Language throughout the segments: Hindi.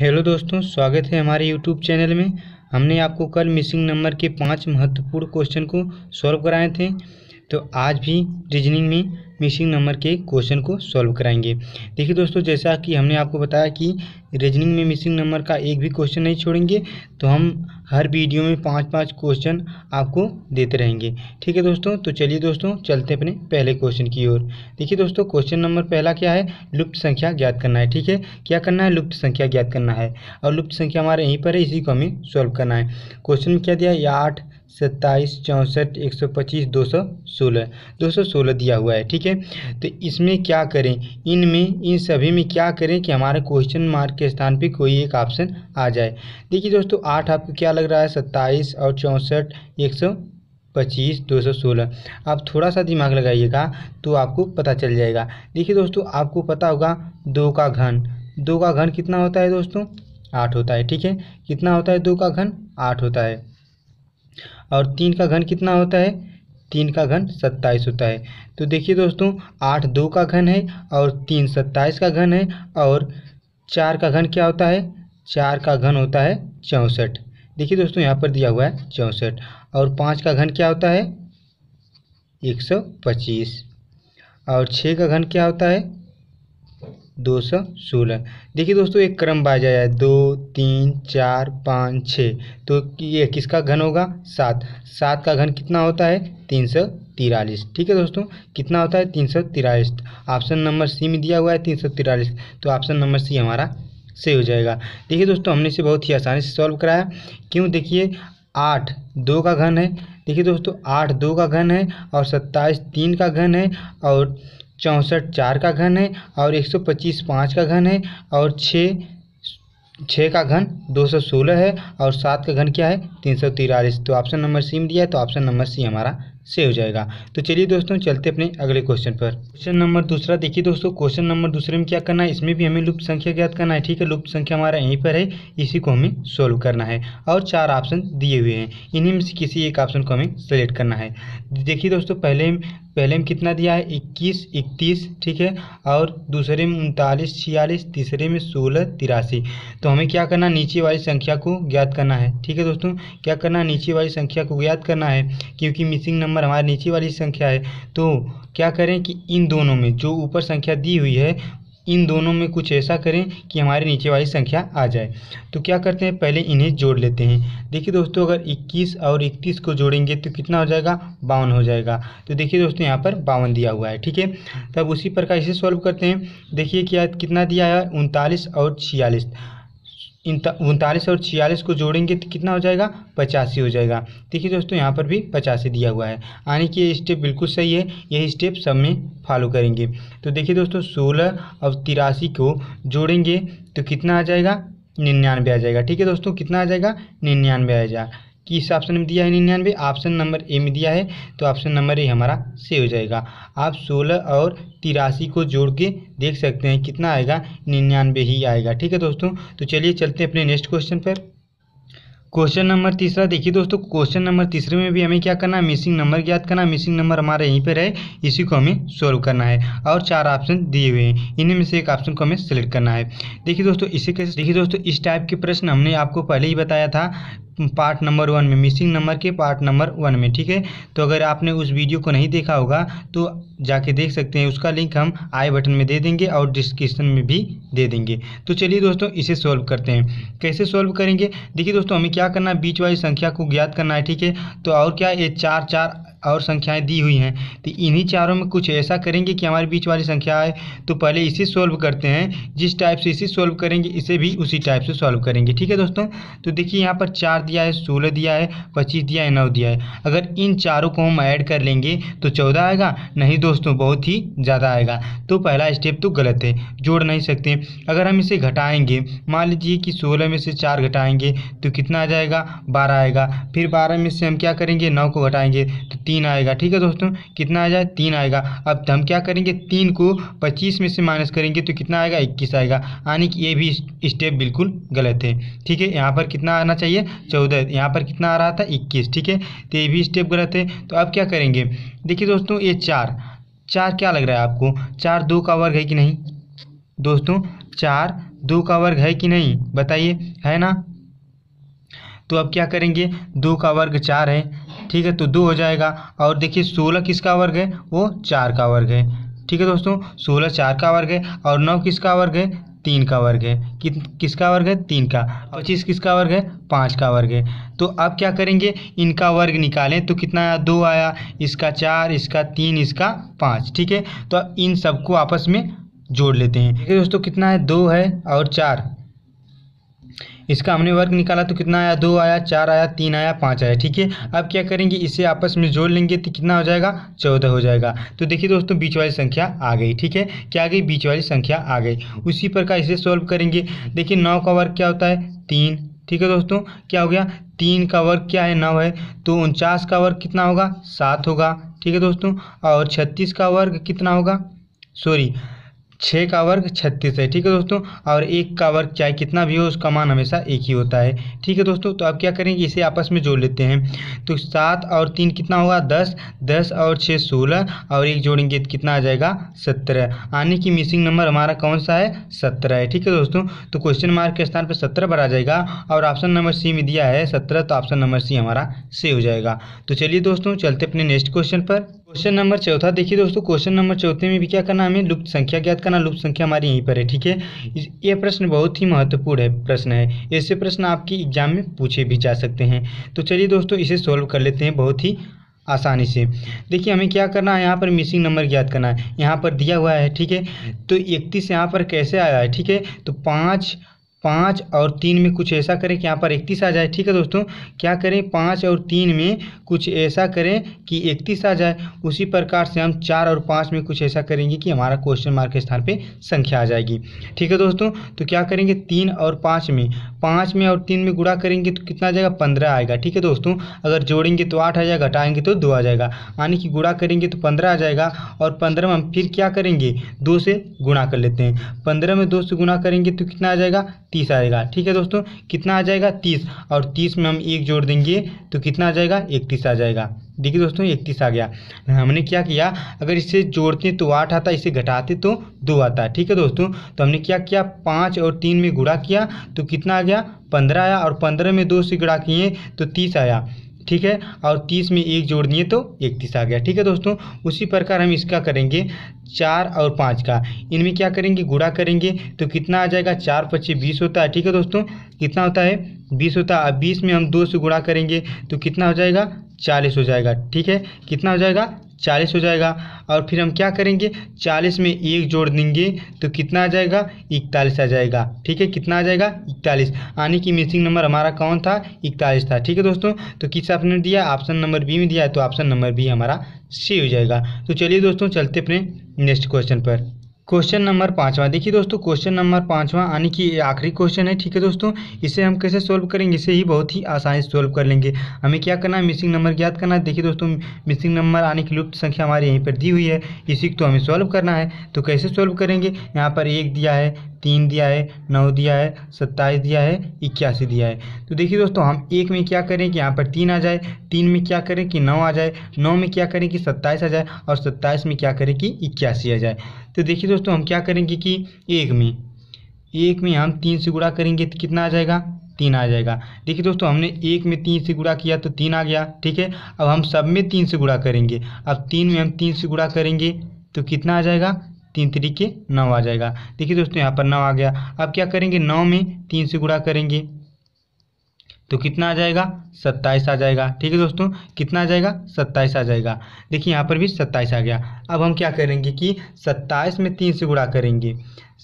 हेलो दोस्तों स्वागत है हमारे यूट्यूब चैनल में हमने आपको कल मिसिंग नंबर के पांच महत्वपूर्ण क्वेश्चन को सॉल्व कराए थे तो आज भी रीजनिंग में मिसिंग नंबर के क्वेश्चन को सॉल्व कराएंगे देखिए दोस्तों जैसा कि हमने आपको बताया कि रीजनिंग में मिसिंग नंबर का एक भी क्वेश्चन नहीं छोड़ेंगे तो हम हर वीडियो में पांच पांच क्वेश्चन आपको देते रहेंगे ठीक है दोस्तों तो चलिए दोस्तों चलते अपने पहले क्वेश्चन की ओर देखिए दोस्तों क्वेश्चन नंबर पहला क्या है लुप्त संख्या ज्ञात करना है ठीक है क्या करना है लुप्त संख्या ज्ञात करना है और लुप्त संख्या हमारे यहीं पर है इसी को हमें सॉल्व करना है क्वेश्चन में क्या दिया है आठ सत्ताईस चौंसठ एक सौ पच्चीस दो सौ सोलह दो सौ सोलह दिया हुआ है ठीक है तो इसमें क्या करें इनमें इन सभी में क्या करें कि हमारे क्वेश्चन मार्क के स्थान पे कोई एक ऑप्शन आ जाए देखिए दोस्तों आठ आपको क्या लग रहा है सत्ताईस और चौंसठ एक सौ पच्चीस दो सौ सोलह आप थोड़ा सा दिमाग लगाइएगा तो आपको पता चल जाएगा देखिए दोस्तों आपको पता होगा दो का घन दो का घन कितना होता है दोस्तों आठ होता है ठीक है कितना होता है दो का घन आठ होता है और तीन का घन कितना होता है तीन का घन सत्ताईस होता है तो देखिए दोस्तों आठ दो का घन है और तीन सत्ताईस का घन है और चार का घन क्या होता है चार का घन होता है चौंसठ देखिए दोस्तों यहाँ पर दिया हुआ है चौंसठ और पाँच का घन क्या होता है एक सौ पच्चीस और छः का घन क्या होता है दो सौ सोलह देखिए दोस्तों एक क्रम बाजा है दो तीन चार पाँच छः तो ये किसका घन होगा सात सात का घन कितना होता है तीन सौ तिरालीस ठीक है दोस्तों कितना होता है तीन सौ तिरालीस ऑप्शन नंबर सी में दिया हुआ है तीन सौ तिरालीस तो ऑप्शन नंबर सी हमारा सही हो जाएगा देखिए दोस्तों हमने इसे बहुत ही आसानी से सॉल्व कराया क्यों देखिए आठ दो का घन है देखिए दोस्तों आठ दो का घन है और सत्ताईस तीन का घन है और चौंसठ चार का घन है और एक सौ पच्चीस पाँच का घन है और छः छः का घन दो सौ सोलह है और सात का घन क्या है तीन सौ तिरालीस तो ऑप्शन नंबर सी में दिया है तो ऑप्शन नंबर सी हमारा से हो जाएगा तो चलिए दोस्तों चलते अपने अगले क्वेश्चन पर क्वेश्चन नंबर दूसरा देखिए दोस्तों क्वेश्चन नंबर दूसरे में क्या करना है इसमें भी हमें लुप्त संख्या ज्ञात करना है ठीक है लुप्त संख्या हमारा यहीं पर है इसी को हमें सोल्व करना है और चार ऑप्शन दिए हुए हैं इन्हीं में से किसी एक ऑप्शन को हमें सेलेक्ट करना है देखिए दोस्तों पहले पहले में कितना दिया है इक्कीस इकतीस ठीक है और दूसरे में उनतालीस छियालीस तीसरे में सोलह तिरासी तो हमें क्या करना नीचे वाली संख्या को ज्ञात करना है ठीक है दोस्तों क्या करना नीचे वाली संख्या को ज्ञात करना है क्योंकि मिसिंग नंबर हमारे नीचे वाली संख्या है तो क्या करें कि इन दोनों में जो ऊपर संख्या दी हुई है इन दोनों में कुछ ऐसा करें कि हमारे नीचे वाली संख्या आ जाए तो क्या करते हैं पहले इन्हें जोड़ लेते हैं देखिए दोस्तों अगर 21 और 31 को जोड़ेंगे तो कितना हो जाएगा बावन हो जाएगा तो देखिए दोस्तों यहाँ पर बावन दिया हुआ है ठीक है तब उसी प्रकार इसे सॉल्व करते हैं देखिए क्या कितना दिया है उनतालीस और छियालीस उनतालीस और छियालीस को जोड़ेंगे तो कितना हो जाएगा पचासी हो जाएगा देखिए दोस्तों यहाँ पर भी पचासी दिया हुआ है यानी कि ये स्टेप बिल्कुल सही है यही स्टेप सब में फॉलो करेंगे तो देखिए दोस्तों सोलह और तिरासी को जोड़ेंगे तो कितना आ जाएगा निन्यानवे आ जाएगा ठीक है दोस्तों कितना आ जाएगा निन्यानवे आ जाएगा किस ऑप्शन में दिया है निन्यानवे ऑप्शन नंबर ए में दिया है तो ऑप्शन नंबर ए हमारा सही हो जाएगा आप सोलह और तिरासी को जोड़ के देख सकते हैं कितना आएगा निन्यानवे ही आएगा ठीक है दोस्तों तो चलिए चलते हैं अपने नेक्स्ट क्वेश्चन पर क्वेश्चन नंबर तीसरा देखिए दोस्तों क्वेश्चन नंबर तीसरे में भी हमें क्या करना है मिसिंग नंबर ज्ञात करना मिसिंग नंबर हमारे यहीं पर है इसी को हमें सॉल्व करना है और चार ऑप्शन दिए हुए हैं इन्हीं में से एक ऑप्शन को हमें सेलेक्ट करना है देखिए दोस्तों इसे कैसे देखिए दोस्तों इस टाइप के प्रश्न हमने आपको पहले ही बताया था पार्ट नंबर वन में मिसिंग नंबर के पार्ट नंबर वन में ठीक है तो अगर आपने उस वीडियो को नहीं देखा होगा तो जाके देख सकते हैं उसका लिंक हम आई बटन में दे देंगे और डिस्क्रिप्शन में भी दे देंगे तो चलिए दोस्तों इसे सॉल्व करते हैं कैसे सॉल्व करेंगे देखिए दोस्तों हमें क्या करना है बीच वाली संख्या को ज्ञात करना है ठीक है तो और क्या ये चार चार और संख्याएं दी हुई हैं तो इन्हीं चारों में कुछ ऐसा करेंगे कि हमारे बीच वाली संख्या आए तो पहले इसे सॉल्व करते हैं जिस टाइप से इसे सॉल्व करेंगे इसे भी उसी टाइप से सॉल्व करेंगे ठीक है दोस्तों तो देखिए यहाँ पर चार दिया है सोलह दिया है पच्चीस दिया है नौ दिया है अगर इन चारों को हम ऐड कर लेंगे तो चौदह आएगा नहीं दोस्तों बहुत ही ज़्यादा आएगा तो पहला स्टेप तो गलत है जोड़ नहीं सकते अगर हम इसे घटाएँगे मान लीजिए कि सोलह में से चार घटाएँगे तो कितना आ जाएगा बारह आएगा फिर बारह में से हम क्या करेंगे नौ को घटाएँगे तो तीन तीन आएगा ठीक है दोस्तों कितना आ जाए तीन आएगा अब हम क्या करेंगे तीन को पच्चीस में से माइनस करेंगे तो कितना आएगा इक्कीस आएगा यानी कि ये भी स्टेप बिल्कुल गलत है ठीक है यहाँ पर कितना आना चाहिए चौदह यहाँ पर कितना आ रहा था इक्कीस ठीक है तो ये भी स्टेप गलत है तो अब क्या करेंगे देखिए दोस्तों ये चार चार क्या लग रहा है आपको चार दो का वर्ग है कि नहीं दोस्तों चार दो का वर्ग है कि नहीं बताइए है ना तो अब क्या करेंगे दो का वर्ग चार है ठीक है तो दो हो जाएगा और देखिए सोलह किसका वर्ग है वो चार का वर्ग है ठीक है दोस्तों सोलह चार का वर्ग है और नौ किसका वर्ग है तीन का वर्ग है कि, किसका वर्ग है तीन का पच्चीस किसका वर्ग है पाँच का वर्ग है तो अब क्या करेंगे इनका वर्ग निकालें तो कितना आया दो आया इसका चार इसका तीन इसका पाँच ठीक है तो अब इन सबको आपस में जोड़ लेते हैं ठीक है दोस्तों कितना है दो है और चार इसका हमने वर्ग निकाला तो कितना आया दो आया चार आया तीन आया पाँच आया ठीक है अब क्या करेंगे इसे आपस में जोड़ लेंगे तो कितना हो जाएगा चौदह हो जाएगा तो देखिए दोस्तों बीच वाली संख्या आ गई ठीक है क्या आ गई बीच वाली संख्या आ गई उसी प्रकार इसे सॉल्व करेंगे देखिए नौ का वर्ग क्या होता है तीन ठीक है दोस्तों क्या हो गया तीन का वर्ग क्या है नौ है तो उनचास का वर्ग कितना होगा सात होगा ठीक है दोस्तों और छत्तीस का वर्ग कितना होगा सॉरी छः का वर्ग छत्तीस है ठीक है दोस्तों और एक का वर्ग चाहे कितना भी हो उसका मान हमेशा एक ही होता है ठीक है दोस्तों तो अब क्या करेंगे इसे आपस में जोड़ लेते हैं तो सात और तीन कितना होगा दस दस और छः सोलह और एक जोड़ेंगे तो कितना आ जाएगा सत्रह आने की मिसिंग नंबर हमारा कौन सा है सत्रह है ठीक है दोस्तों तो क्वेश्चन मार्क के स्थान पर सत्रह पर आ जाएगा और ऑप्शन नंबर सी में दिया है सत्रह तो ऑप्शन नंबर सी हमारा से हो जाएगा तो चलिए दोस्तों चलते अपने नेक्स्ट क्वेश्चन पर क्वेश्चन नंबर चौथा देखिए दोस्तों क्वेश्चन नंबर चौथे में भी क्या करना हमें लुप्त संख्या ज्ञात करना लुप्त संख्या हमारी यहीं पर है ठीक है ये प्रश्न बहुत ही महत्वपूर्ण है प्रश्न है ऐसे प्रश्न आपकी एग्जाम में पूछे भी जा सकते हैं तो चलिए दोस्तों इसे सॉल्व कर लेते हैं बहुत ही आसानी से देखिए हमें क्या करना है यहाँ पर मिसिंग नंबर ज्ञात करना है यहाँ पर दिया हुआ है ठीक है तो इकतीस यहाँ पर कैसे आया है ठीक है तो पाँच पाँच और तीन में कुछ ऐसा करें कि यहाँ पर इकतीस आ जाए ठीक है दोस्तों क्या करें पाँच और तीन में कुछ ऐसा करें कि इकतीस आ जाए उसी प्रकार से हम चार और पाँच में कुछ ऐसा करेंगे कि हमारा क्वेश्चन मार्क के स्थान पे संख्या आ जाएगी ठीक है दोस्तों तो क्या करेंगे तीन और पाँच में पाँच में और तीन में गुड़ा करेंगे तो कितना आ जाएगा पंद्रह आएगा ठीक है दोस्तों अगर जोड़ेंगे तो आठ आ जाएगा घटाएंगे तो दो आ जाएगा यानी कि गुड़ा करेंगे तो पंद्रह आ जाएगा और पंद्रह में हम फिर क्या करेंगे दो से गुणा कर लेते हैं पंद्रह में दो से गुणा करेंगे तो कितना आ जाएगा तीस आएगा ठीक है दोस्तों कितना आ जाएगा तीस और तीस में हम एक जोड़ देंगे तो कितना आ जाएगा इकतीस आ जाएगा देखिए दोस्तों इकतीस आ गया हमने क्या किया अगर इसे जोड़ते तो आठ आता इसे घटाते तो दो आता ठीक है दोस्तों तो हमने क्या किया पाँच और तीन में गुड़ा किया तो कितना आ गया पंद्रह आया और पंद्रह में दो से गुड़ा किए तो तीस आया ठीक है और तीस में एक जोड़ दिए तो इकतीस आ गया ठीक है दोस्तों उसी प्रकार हम इसका करेंगे चार और पाँच का इनमें क्या करेंगे गुड़ा करेंगे तो कितना आ जाएगा चार पच्चीस बीस होता है ठीक है दोस्तों कितना होता है बीस होता है बीस में हम दो से गुड़ा करेंगे तो कितना हो जाएगा चालीस हो जाएगा ठीक है कितना हो जाएगा चालीस हो जाएगा और फिर हम क्या करेंगे चालीस में एक जोड़ देंगे तो कितना आ जाएगा इकतालीस आ जाएगा ठीक है कितना आ जाएगा इकतालीस आने की मिसिंग नंबर हमारा कौन था इकतालीस था ठीक है दोस्तों तो किस ऑप्शन ने दिया ऑप्शन नंबर बी में दिया तो ऑप्शन नंबर बी हमारा सी हो जाएगा तो चलिए दोस्तों चलते अपने नेक्स्ट क्वेश्चन पर क्वेश्चन नंबर पाँचवा देखिए दोस्तों क्वेश्चन नंबर पाँचवा यानी कि आखिरी क्वेश्चन है ठीक है दोस्तों इसे हम कैसे सोल्व करेंगे इसे ही बहुत ही आसानी से सोल्व कर लेंगे हमें क्या करना है मिसिंग नंबर ज्ञात करना है देखिए दोस्तों मिसिंग नंबर आने की लुप्त संख्या हमारी यहीं पर दी हुई है इसी को तो हमें सॉल्व करना है तो कैसे सॉल्व करेंगे यहाँ पर एक दिया है तीन दिया है नौ दिया है सत्ताईस दिया है इक्यासी दिया है तो देखिए दोस्तों हम एक में क्या करें कि यहाँ पर तीन आ जाए तीन में क्या करें कि नौ आ जाए नौ में क्या करें कि सत्ताईस आ जाए और सत्ताईस में क्या करें कि इक्यासी आ जाए तो देखिए दोस्तों हम क्या करेंगे कि एक में एक में हम तीन से गुड़ा करेंगे तो कितना आ जाएगा तीन आ जाएगा देखिए दोस्तों हमने एक में तीन से गुड़ा किया तो तीन आ गया ठीक है अब हम सब में तीन से गुड़ा करेंगे अब तीन में हम तीन से गुड़ा करेंगे तो कितना आ जाएगा तीन तरीके नौ आ जाएगा देखिए दोस्तों यहाँ पर नौ आ गया अब क्या करेंगे नौ में तीन से गुड़ा करेंगे तो कितना आ जाएगा सत्ताईस आ जाएगा ठीक है दोस्तों कितना आ जाएगा सत्ताईस आ जाएगा देखिए यहाँ पर भी सत्ताईस आ गया अब हम क्या करेंगे कि सत्ताईस में तीन से गुणा करेंगे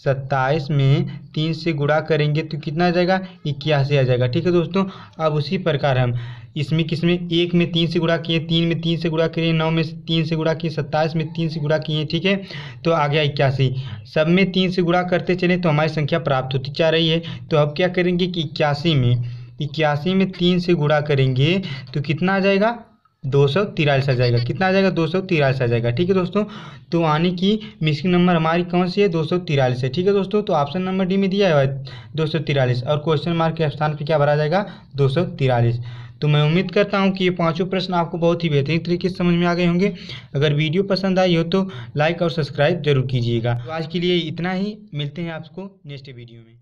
सत्ताईस में तीन से गुणा करेंगे तो कितना आ जाएगा इक्यासी आ जाएगा ठीक है दोस्तों अब उसी प्रकार हम इसमें किस में एक में तीन से गुणा किए तीन में तीन से गुणा किए नौ में तीन से गुणा किए सत्ताईस में तीन से गुणा किए ठीक है तो आ गया इक्यासी सब में तीन से गुणा करते चले तो हमारी संख्या प्राप्त होती जा रही है तो अब क्या करेंगे कि इक्यासी में इक्यासी में तीन से गुड़ा करेंगे तो कितना आ जाएगा दो सौ तिरालीस आ जाएगा कितना आ जाएगा दो सौ तिरालीस आ जाएगा ठीक है दोस्तों तो आने की मिसिंग नंबर हमारी कौन सी है दो सौ तिरालीस है ठीक है दोस्तों तो ऑप्शन नंबर डी में दिया है दो सौ तिरालीस और क्वेश्चन मार्क के स्थान पर क्या भरा जाएगा दो सौ तिरालीस तो मैं उम्मीद करता हूँ कि ये पाँचों प्रश्न आपको बहुत ही बेहतरीन तरीके से समझ में आ गए होंगे अगर वीडियो पसंद आई हो तो लाइक और सब्सक्राइब जरूर कीजिएगा तो आज के लिए इतना ही मिलते हैं आपको नेक्स्ट वीडियो में